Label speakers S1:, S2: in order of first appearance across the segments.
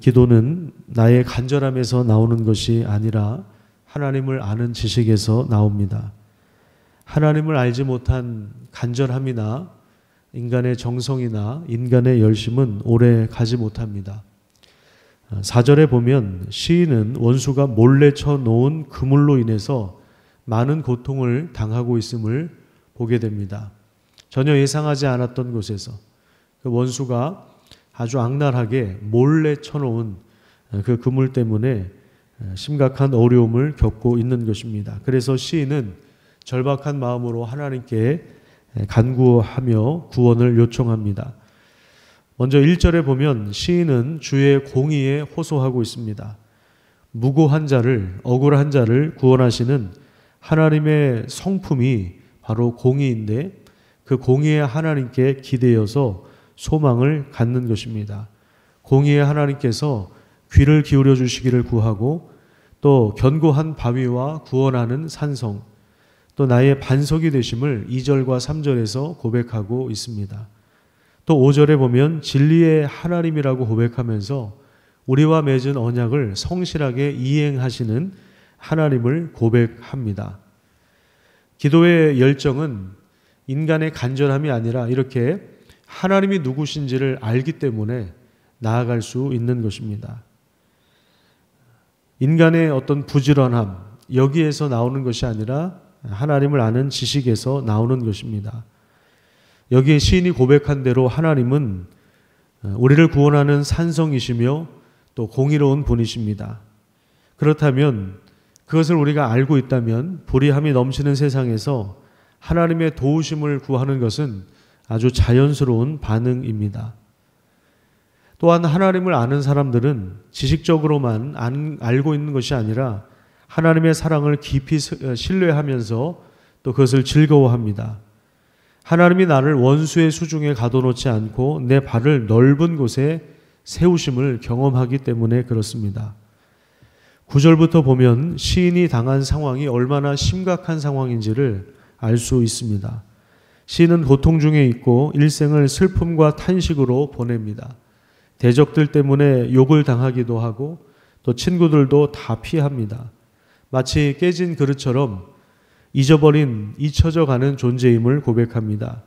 S1: 기도는 나의 간절함에서 나오는 것이 아니라 하나님을 아는 지식에서 나옵니다. 하나님을 알지 못한 간절함이나 인간의 정성이나 인간의 열심은 오래 가지 못합니다. 4절에 보면 시인은 원수가 몰래 쳐놓은 그물로 인해서 많은 고통을 당하고 있음을 보게 됩니다. 전혀 예상하지 않았던 곳에서 그 원수가 아주 악랄하게 몰래 쳐놓은 어, 그 그물 때문에 어, 심각한 어려움을 겪고 있는 것입니다. 그래서 시인은 절박한 마음으로 하나님께 간구하며 구원을 요청합니다. 먼저 1절에 보면 시인은 주의 공의에 호소하고 있습니다. 무고한 자를, 억울한 자를 구원하시는 하나님의 성품이 바로 공의인데 그 공의의 하나님께 기대어서 소망을 갖는 것입니다. 공의의 하나님께서 귀를 기울여 주시기를 구하고 또 견고한 바위와 구원하는 산성 또 나의 반석이 되심을 2절과 3절에서 고백하고 있습니다. 또 5절에 보면 진리의 하나님이라고 고백하면서 우리와 맺은 언약을 성실하게 이행하시는 하나님을 고백합니다. 기도의 열정은 인간의 간절함이 아니라 이렇게 하나님이 누구신지를 알기 때문에 나아갈 수 있는 것입니다. 인간의 어떤 부지런함, 여기에서 나오는 것이 아니라 하나님을 아는 지식에서 나오는 것입니다. 여기에 시인이 고백한 대로 하나님은 우리를 구원하는 산성이시며 또 공의로운 분이십니다. 그렇다면 그것을 우리가 알고 있다면 불의함이 넘치는 세상에서 하나님의 도우심을 구하는 것은 아주 자연스러운 반응입니다. 또한 하나님을 아는 사람들은 지식적으로만 알고 있는 것이 아니라 하나님의 사랑을 깊이 어, 신뢰하면서 또 그것을 즐거워합니다. 하나님이 나를 원수의 수중에 가둬놓지 않고 내 발을 넓은 곳에 세우심을 경험하기 때문에 그렇습니다. 9절부터 보면 시인이 당한 상황이 얼마나 심각한 상황인지를 알 수 있습니다. 시인은 고통 중에 있고 일생을 슬픔과 탄식으로 보냅니다. 대적들 때문에 욕을 당하기도 하고 또 친구들도 다 피합니다. 마치 깨진 그릇처럼 잊어버린 잊혀져 가는 존재임을 고백합니다.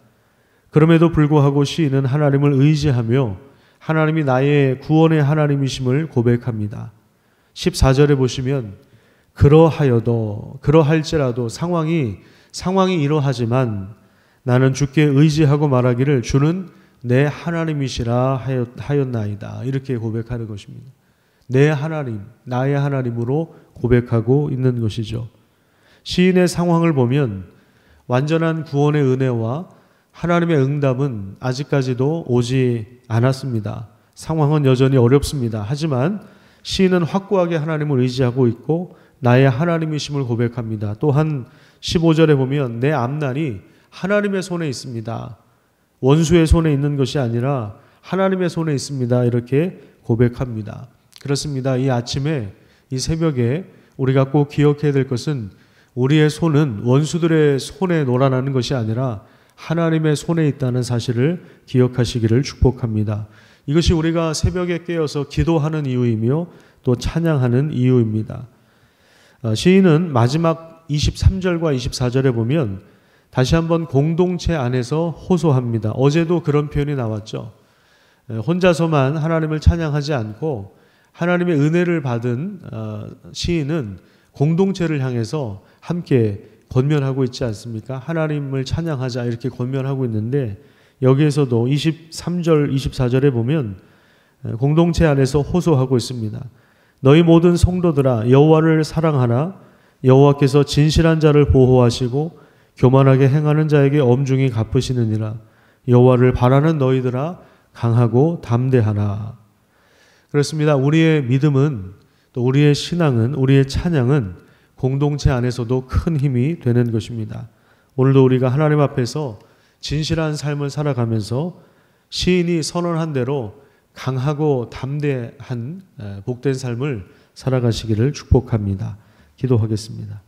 S1: 그럼에도 불구하고 시인은 하나님을 의지하며 하나님이 나의 구원의 하나님이심을 고백합니다. 14절에 보시면 그러하여도 그러할지라도 상황이 상황이 이러하지만 나는 주께 의지하고 말하기를 주는 내 하나님이시라 하였나이다. 이렇게 고백하는 것입니다. 내 하나님, 나의 하나님으로 고백하고 있는 것이죠. 시인의 상황을 보면 완전한 구원의 은혜와 하나님의 응답은 아직까지도 오지 않았습니다. 상황은 여전히 어렵습니다. 하지만 시인은 확고하게 하나님을 의지하고 있고 나의 하나님이심을 고백합니다. 또한 15절에 보면 내 앞날이 하나님의 손에 있습니다. 원수의 손에 있는 것이 아니라 하나님의 손에 있습니다. 이렇게 고백합니다. 그렇습니다. 이 아침에 이 새벽에 우리가 꼭 기억해야 될 것은 우리의 손은 원수들의 손에 놀아나는 것이 아니라 하나님의 손에 있다는 사실을 기억하시기를 축복합니다. 이것이 우리가 새벽에 깨어서 기도하는 이유이며 또 찬양하는 이유입니다. 어, 시인은 마지막 23절과 24절에 보면 다시 한번 공동체 안에서 호소합니다. 어제도 그런 표현이 나왔죠. 혼자서만 하나님을 찬양하지 않고 하나님의 은혜를 받은 어, 시인은 공동체를 향해서 함께 권면하고 있지 않습니까? 하나님을 찬양하자 이렇게 권면하고 있는데 여기에서도 23절, 24절에 보면 공동체 안에서 호소하고 있습니다. 너희 모든 성도들아 여호와를 사랑하라 여호와께서 진실한 자를 보호하시고 교만하게 행하는 자에게 엄중히 갚으시느니라 여호와를 바라는 너희들아 강하고 담대하라. 그렇습니다. 우리의 믿음은 또 우리의 신앙은 우리의 찬양은 공동체 안에서도 큰 힘이 되는 것입니다. 오늘도 우리가 하나님 앞에서 진실한 삶을 살아가면서 시인이 선언한 대로 강하고 담대한 복된 삶을 살아가시기를 축복합니다. 기도하겠습니다.